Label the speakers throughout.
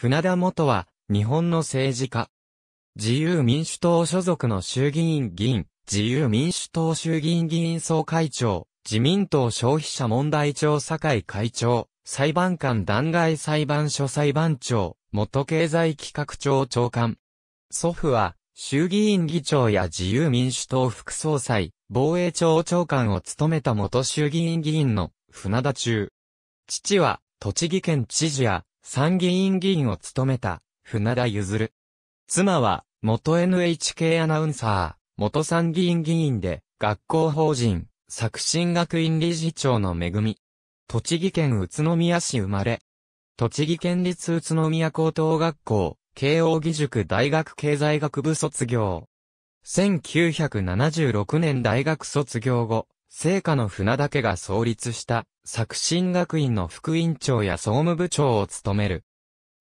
Speaker 1: 船田元は、日本の政治家。自由民主党所属の衆議院議員、自由民主党衆議院議員総会長、自民党消費者問題調査会会長、裁判官弾劾裁判所裁判長、元経済企画庁長官。祖父は、衆議院議長や自由民主党副総裁、防衛庁長官を務めた元衆議院議員の船田中。父は、栃木県知事や参議院議員を務めた、船田譲。妻は、元 NHK アナウンサー、元参議院議員で、学校法人、作新学院理事長の恵み。栃木県宇都宮市生まれ。栃木県立宇都宮高等学校、慶応義塾大学経済学部卒業。1976年大学卒業後、聖火の船田家が創立した作新学院の副院長や総務部長を務める。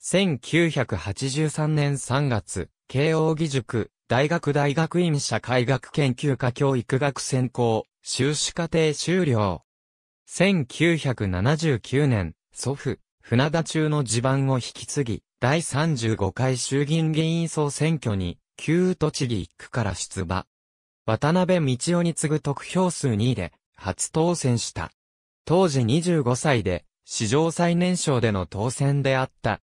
Speaker 1: 1983年3月、慶応義塾、大学大学院社会学研究科教育学専攻、修士課程修了。1979年、祖父、船田中の地盤を引き継ぎ、第35回衆議院議員総選挙に、旧栃木1区から出馬。渡辺道夫に次ぐ得票数2位で、初当選した。当時25歳で、史上最年少での当選であった。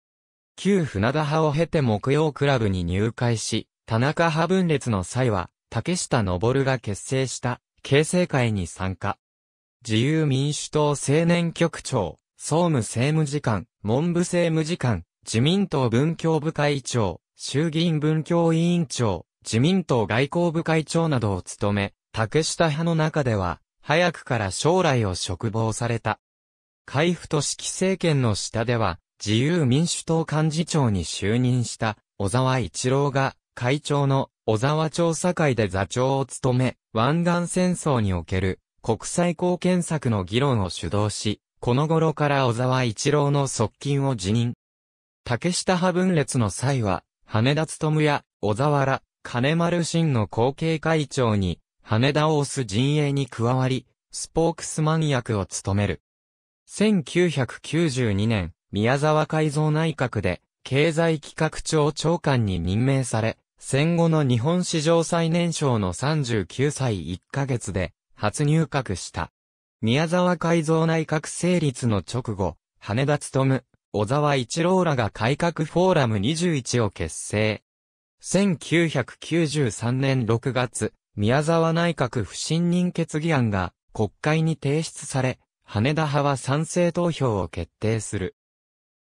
Speaker 1: 旧船田派を経て木曜クラブに入会し、田中派分裂の際は、竹下登が結成した、形成会に参加。自由民主党青年局長、総務政務次官、文部政務次官、自民党文教部会長、衆議院文教委員長、自民党外交部会長などを務め、竹下派の中では、早くから将来を嘱望された。海部俊樹政権の下では、自由民主党幹事長に就任した小沢一郎が会長の小沢調査会で座長を務め、湾岸戦争における国際貢献策の議論を主導し、この頃から小沢一郎の側近を辞任。竹下派分裂の際は、羽田勤や小沢ら、金丸真の後継会長に羽田オース陣営に加わり、スポークスマン役を務める。1992年、宮沢改造内閣で、経済企画庁長官に任命され、戦後の日本史上最年少の39歳1ヶ月で、初入閣した。宮沢改造内閣成立の直後、羽田勤、小沢一郎らが改革フォーラム21を結成。1993年6月、宮沢内閣不信任決議案が国会に提出され、羽田派は賛成投票を決定する。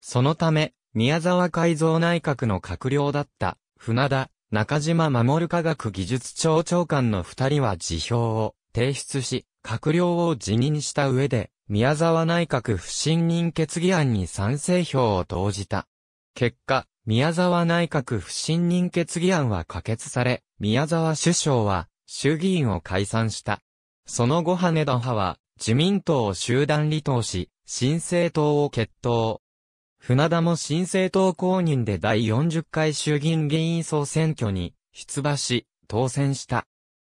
Speaker 1: そのため、宮沢改造内閣の閣僚だった、船田、中島守科学技術庁長官の二人は辞表を提出し、閣僚を辞任した上で、宮沢内閣不信任決議案に賛成票を投じた。結果、宮沢内閣不信任決議案は可決され、宮沢首相は衆議院を解散した。その後羽田派は、自民党を集団離党し、新政党を決闘。船田も新政党公認で第40回衆議院議員総選挙に出馬し、当選した。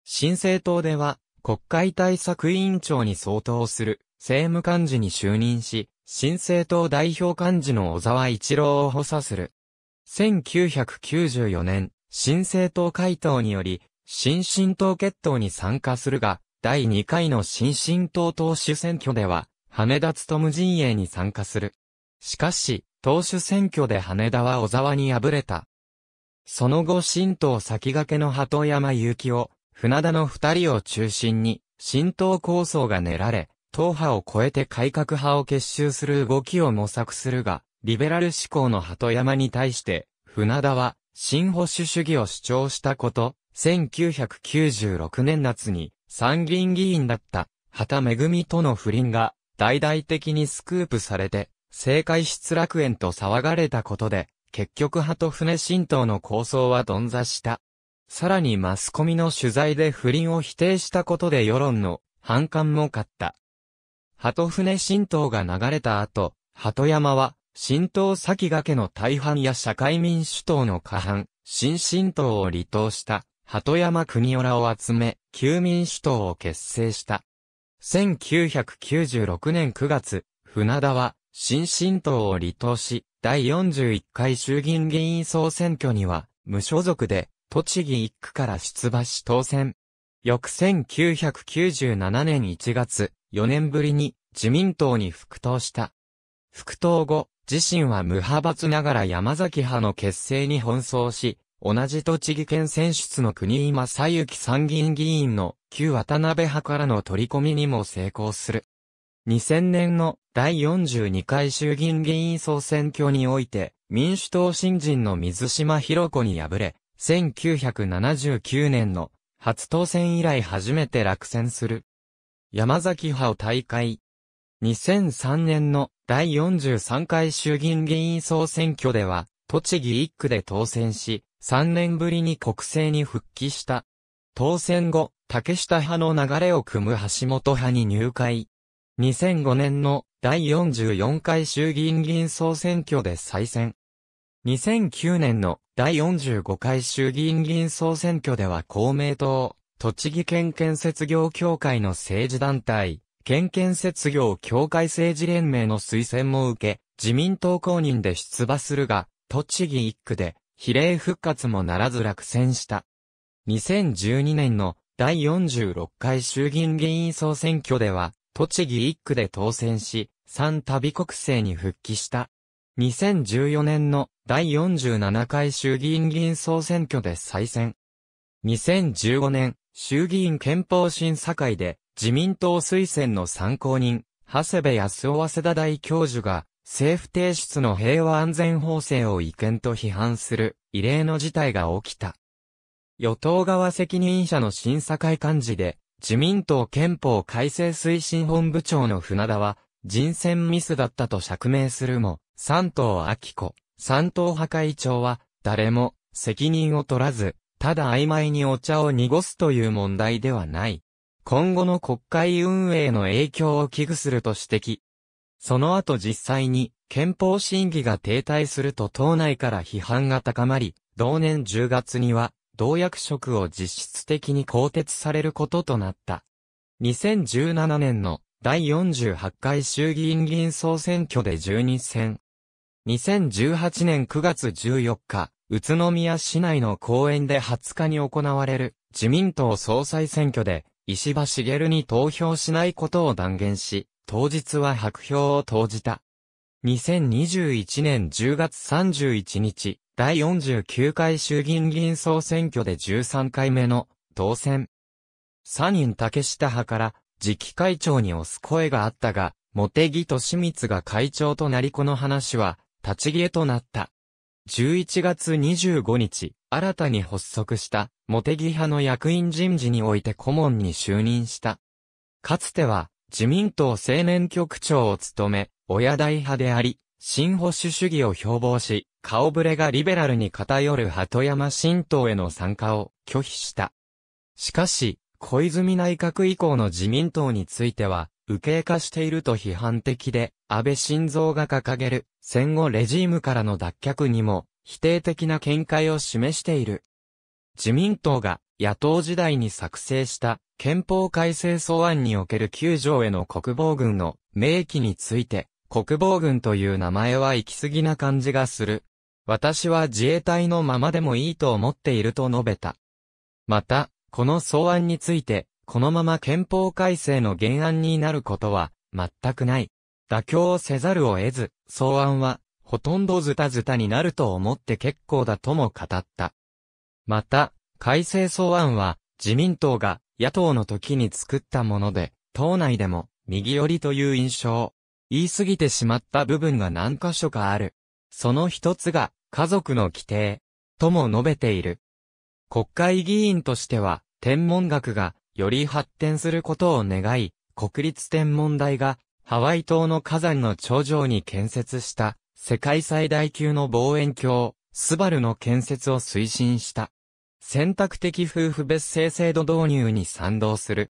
Speaker 1: 新政党では、国会対策委員長に相当する政務幹事に就任し、新政党代表幹事の小沢一郎を補佐する。1994年、新政党回答により、新進党決闘に参加するが、第2回の新進党党首選挙では、羽田む陣営に参加する。しかし、党首選挙で羽田は小沢に敗れた。その後新党先駆けの鳩山幸夫、船田の二人を中心に、新党構想が練られ、党派を超えて改革派を結集する動きを模索するが、リベラル志向の鳩山に対して、船田は、新保守主義を主張したこと、1996年夏に参議院議員だった畑恵との不倫が大々的にスクープされて、政界失楽園と騒がれたことで、結局鳩船新党の構想は頓挫した。さらにマスコミの取材で不倫を否定したことで世論の反感も買った。鳩船新党が流れた後、鳩山は、新党先駆けの大半や社会民主党の過半、新新党を離党した。鳩山国夫らを集め、旧民主党を結成した。1996年9月、船田は、新進党を離党し、第41回衆議院議員総選挙には、無所属で、栃木1区から出馬し当選。翌1997年1月、4年ぶりに自民党に復党した。復党後、自身は無派閥ながら山崎派の結成に奔走し、同じ栃木県選出の国井正幸参議院議員の旧渡辺派からの取り込みにも成功する。2000年の第42回衆議院議員総選挙において、民主党新人の水島博子に敗れ、1979年の初当選以来初めて落選する。山崎派を大会。2003年の第43回衆議院議員総選挙では、栃木1区で当選し、3年ぶりに国政に復帰した。当選後、竹下派の流れを組む橋本派に入会。2005年の第44回衆議院議員総選挙で再選。2009年の第45回衆議院議員総選挙では公明党、栃木県建設業協会の政治団体、県建設業協会政治連盟の推薦も受け、自民党公認で出馬するが、栃木1区で比例復活もならず落選した。2012年の第46回衆議院議員総選挙では、栃木1区で当選し、3旅国政に復帰した。2014年の第47回衆議院議員総選挙で再選。2015年、衆議院憲法審査会で自民党推薦の参考人、長谷部康夫早稲田大教授が政府提出の平和安全法制を違憲と批判する異例の事態が起きた。与党側責任者の審査会幹事で、自民党憲法改正推進本部長の船田は、人選ミスだったと釈明するも、三党明子、三党派会長は、誰も責任を取らず、ただ曖昧にお茶を濁すという問題ではない。今後の国会運営の影響を危惧すると指摘。その後実際に憲法審議が停滞すると党内から批判が高まり、同年10月には同役職を実質的に更迭されることとなった。2017年の第48回衆議院議員総選挙で12選。2018年9月14日、宇都宮市内の公園で20日に行われる自民党総裁選挙で石破茂に投票しないことを断言し、当日は白票を投じた。2021年10月31日、第49回衆議院議員総選挙で13回目の当選。サニン竹下派から次期会長に押す声があったが、茂木と清水が会長となりこの話は立ち消えとなった。11月25日、新たに発足した茂木派の役員人事において顧問に就任した。かつては自民党青年局長を務め、親大派であり、新保守主義を標榜し、顔ぶれがリベラルに偏る鳩山新党への参加を拒否した。しかし、小泉内閣以降の自民党については、右傾化していると批判的で、安倍晋三が掲げる戦後レジームからの脱却にも否定的な見解を示している。自民党が野党時代に作成した憲法改正草案における9条への国防軍の明記について、国防軍という名前は行き過ぎな感じがする。私は自衛隊のままでもいいと思っていると述べた。また、この草案について、このまま憲法改正の原案になることは、全くない。妥協をせざるを得ず、草案は、ほとんどズタズタになると思って結構だとも語った。また、改正草案は、自民党が野党の時に作ったもので、党内でも右寄りという印象。言い過ぎてしまった部分が何箇所かある。その一つが、家族の規定、とも述べている。国会議員としては、天文学がより発展することを願い、国立天文台がハワイ島の火山の頂上に建設した世界最大級の望遠鏡スバルの建設を推進した。選択的夫婦別姓制度導入に賛同する。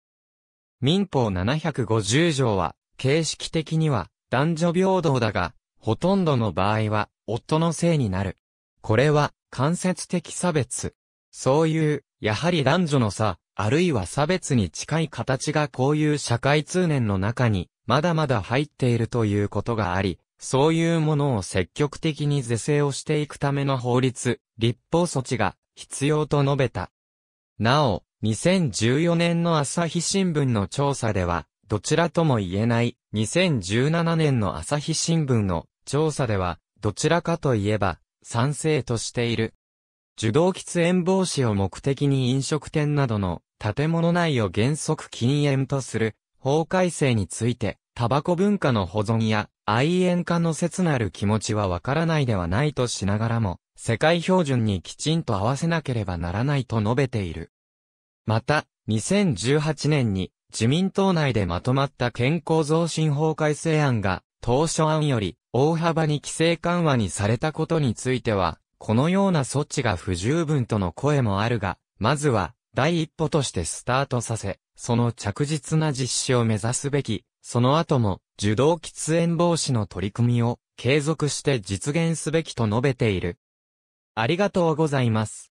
Speaker 1: 民法750条は、形式的には男女平等だが、ほとんどの場合は夫のせいになる。これは間接的差別。そういう、やはり男女の差、あるいは差別に近い形がこういう社会通念の中に、まだまだ入っているということがあり、そういうものを積極的に是正をしていくための法律、立法措置が必要と述べた。なお、2014年の朝日新聞の調査では、どちらとも言えない2017年の朝日新聞の調査では、どちらかといえば、賛成としている。受動喫煙防止を目的に飲食店などの建物内を原則禁煙とする法改正について、タバコ文化の保存や愛煙家の切なる気持ちはわからないではないとしながらも、世界標準にきちんと合わせなければならないと述べている。また、2018年に自民党内でまとまった健康増進法改正案が、当初案より大幅に規制緩和にされたことについては、このような措置が不十分との声もあるが、まずは第一歩としてスタートさせ、その着実な実施を目指すべきその後も、受動喫煙防止の取り組みを継続して実現すべきと述べている。ありがとうございます。